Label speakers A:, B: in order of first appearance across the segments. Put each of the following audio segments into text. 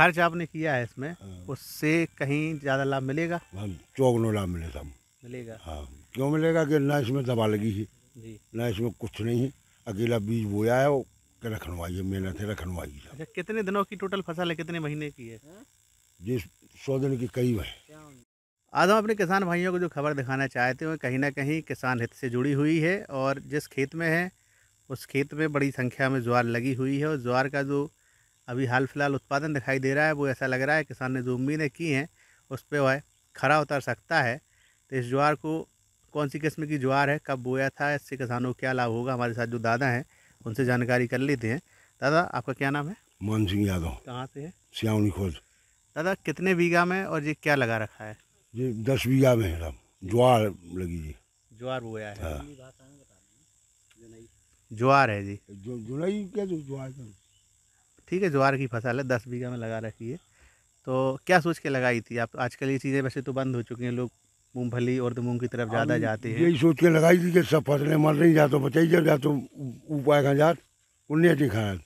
A: खर्च आपने किया है इसमें हाँ। उससे कहीं ज़्यादा लाभ मिलेगा हाँ, चौगनो लाभ मिलेगा मिलेगा हाँ, क्यों मिलेगा कि ना इसमें दवा लगी है ना इसमें कुछ नहीं है अकेला बीज बोया है और रखनवाई है मेहनत है रखनवाई है
B: अच्छा, कितने दिनों की टोटल फसल है कितने महीने की है
A: जी सौ दिन की कई है आज हम अपने किसान भाइयों
B: को जो खबर दिखाना चाहते हैं कहीं ना कहीं किसान हित से जुड़ी हुई है और जिस खेत में है उस खेत में बड़ी संख्या में ज्वार लगी हुई है और ज्वार का जो अभी हाल फिलहाल उत्पादन दिखाई दे रहा है वो ऐसा लग रहा है किसान ने जो उम्मीदें की हैं उस पर वह खरा उतर सकता है तो इस ज्वार को कौन सी किस्म की ज्वार है कब बोया था इससे किसानों को क्या लाभ होगा हमारे साथ जो दादा हैं उनसे जानकारी कर लेते हैं दादा आपका क्या नाम है
A: मान सिंह यादव कहाँ से है सियावनी खोज
B: दादा कितने बीघा में और ये क्या लगा रखा है
A: ये दस बीघा में है ज्वार लगी जी ज्वार बोया है हाँ। ज्वार है जी जुलाई क्या ज्वार ठीक है ज्वार की फसल है दस बीघा में
B: लगा रखी है तो क्या सोच के लगाई थी आप आजकल ये चीज़ें वैसे तो बंद हो चुकी हैं लोग मूंगफली और तो मूंग की तरफ ज़्यादा जाते हैं यही सोच के लगाई थी कि सब फसलें मर रही जा तो बचाई जा तो
A: उपाय खा जा उन्हें जी खाया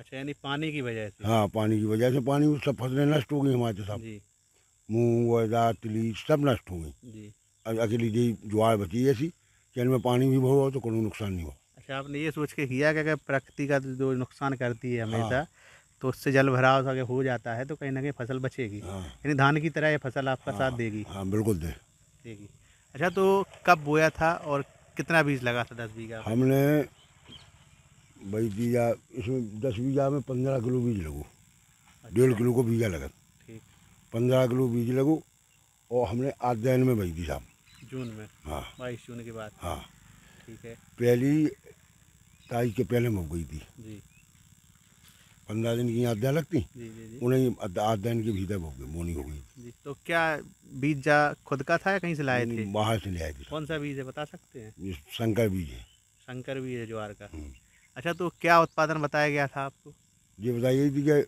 B: अच्छा यानी पानी की वजह से
A: हाँ पानी की वजह से पानी सब फसलें नष्ट हो गई हमारे साथ मूँग वजा तिली सब नष्ट हो गई अकेली जी ज्वार बची ऐसी कि इनमें पानी भी बहुत तो कोई नुकसान नहीं हो
B: अच्छा आपने ये सोच के किया कि कि प्रकृति का जो नुकसान करती है हमेशा हाँ। तो उससे जल भराव अगर हो जाता है तो कहीं ना कहीं फसल बचेगी हाँ। यानी धान की तरह ये फसल आपका साथ हाँ। देगी
A: हाँ बिल्कुल दे
B: देगी अच्छा तो कब बोया था और कितना बीज लगा था दस बीघा हमने
A: भाई बीजा इसमें दस बीघा में पंद्रह किलो बीज लगो डेढ़ अच्छा। किलो को बीजा लगा पंद्रह किलो बीज लगो और हमने आठ दिन में भाई दी साहब जून में हाँ
B: बाईस जून के बाद हाँ
A: पहली ताई के पहले में गई थी पंद्रह दिन की आध्या लगती उन्हें आठ दिन के भीतर हो गई मोनी हो गई तो क्या बीज जा खुद का था या कहीं से लाए थे बाहर से लाए थे
B: कौन सा बीज है बता सकते हैं
A: ये शंकर बीज है
B: शंकर बीज है ज्वार का हम्म। अच्छा तो क्या उत्पादन बताया गया था आपको
A: ये बताइए थी कि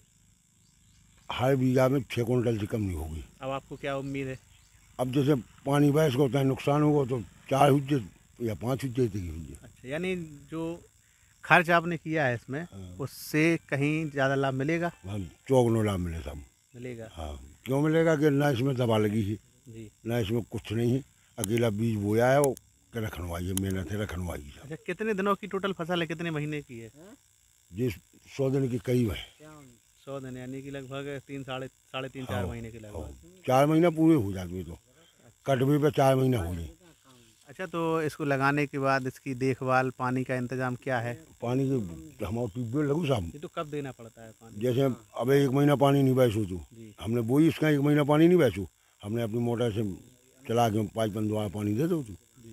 A: हर बीजा में छः कुंटल से कम नहीं होगी
B: अब आपको क्या उम्मीद है
A: अब जैसे पानी बारिश होता है नुकसान होगा तो चार या पाँच रुपये तक हुई
B: अच्छा यानी जो खर्च आपने किया है इसमें हाँ। उससे कहीं ज़्यादा लाभ
A: मिलेगा हाँ चौगनों लाभ मिलेगा मिलेगा हाँ क्यों मिलेगा कि ना इसमें दवा लगी है ना इसमें कुछ नहीं है अकेला बीज बोया है और रखनवाई है मेहनत है रखनवाई है
B: अच्छा, कितने दिनों की टोटल फसल है कितने महीने की है हाँ?
A: जिस सौ दिन की करीब है
B: सौ दिन यानी कि
A: लगभग तीन साढ़े साढ़े तीन चार महीने के लगभग चार महीना पूरे हो जाते तो भी पे चार महीना हो जाए
B: अच्छा तो इसको लगाने के बाद इसकी देखभाल पानी का इंतजाम क्या
A: है पानी के हमारा ट्यूबवेल लगू साहब ये तो कब देना पड़ता है पानी जैसे हाँ। अब एक महीना पानी नहीं बहसू तू तो। हमने बोई इसका एक महीना पानी नहीं बहसू हमने अपनी मोटर से चला के पाइप बंधवा पानी दे दो तू तो।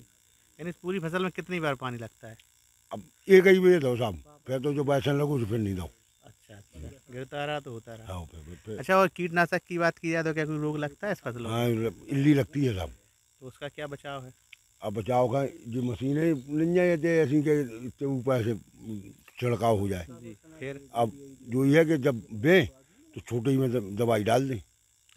B: यानी पूरी फसल में कितनी बार पानी लगता है
A: अब एक ही बजे दो साहब फिर तो जो बैसन लगू तो फिर नहीं दो
B: अच्छा, अच्छा। गिरता रहा तो होता रहा पे, पे, पे। अच्छा
A: और कीटनाशक की बात की जाए तो क्या कोई रोग लगता है इस फसल में हाँ, इल्ली लगती है साहब
B: तो उसका क्या बचाव है
A: अब बचाओ का जो मशीनें नहीं जाते ऐसी के ऊपर से छिड़काव हो जाए फिर अब जो ये है कि जब बे तो छोटे ही में दवाई डाल दें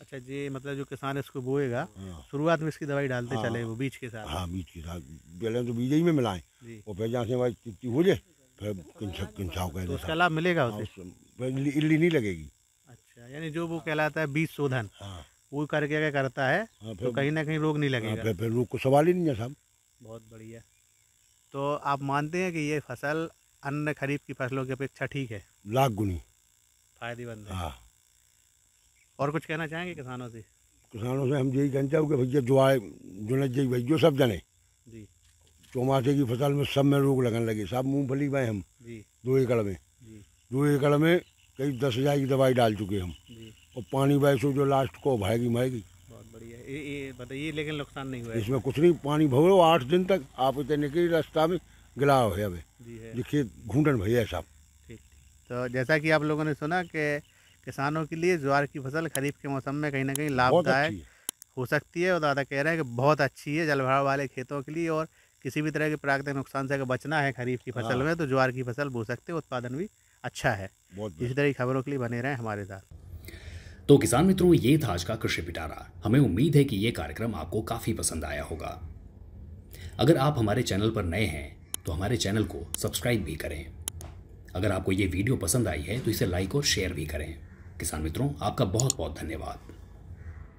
B: अच्छा जी मतलब जो किसान इसको बोएगा हाँ। शुरुआत में इसकी दवाई डालते हाँ, चले वो बीज के साथ हाँ बीज के साथ
A: पहले तो बीज ही में मिलाएं और फिर जहाँ से हमारी चिट्टी हो जाए फिर किसाव का तो उसका लाभ मिलेगा उसे हाँ, इल्ली नहीं लगेगी
B: अच्छा यानी जो वो कहलाता है बीज शोधन हाँ। वो करके अगर करता है हाँ, तो कहीं ना कहीं रोग नहीं हाँ, लगेगा फिर
A: फिर रोग को सवाल ही नहीं है साहब बहुत बढ़िया
B: तो आप मानते हैं कि ये फसल अन्य खरीफ की फसलों की अपेक्षा ठीक है लाख गुनी फायदेमंद हाँ। और कुछ कहना चाहेंगे किसानों से
A: किसानों से हम यही कहना चाहूँगे भैया जो आए जो न भाई भैया सब जने जी चौमासे की फसल में सब में रोग लगने लगे साहब मूँगफली भाई हम दो एकड़ में दो एकड़ में कई दस हज़ार की दवाई डाल चुके हम और पानी वैसे जो लास्ट को भाएगी भाएगी
B: बहुत बढ़िया ये बताइए लेकिन नुकसान नहीं
A: हुआ इसमें कुछ नहीं पानी भरो आठ दिन तक आप इतने की रास्ता में गिलाव है अभी जी भैया साहब ठीक तो जैसा कि आप लोगों ने सुना कि किसानों के
B: लिए ज्वार की फसल खरीफ के मौसम में कहीं ना कहीं लाभदायक हो सकती है और दादा कह रहे हैं कि बहुत अच्छी है जलभराव वाले खेतों के लिए और किसी भी तरह के प्राकृतिक नुकसान से अगर बचना है खरीफ की फसल हाँ। में तो ज्वार की फसल बो सकते हैं उत्पादन भी अच्छा है इसी तरह की खबरों के लिए बने रहें हमारे साथ तो किसान मित्रों ये था आज का कृषि पिटारा हमें उम्मीद है कि ये कार्यक्रम आपको काफ़ी पसंद आया होगा अगर आप हमारे चैनल पर नए हैं तो हमारे चैनल को सब्सक्राइब भी करें अगर आपको ये वीडियो पसंद आई है तो इसे लाइक और शेयर भी करें किसान मित्रों आपका बहुत बहुत धन्यवाद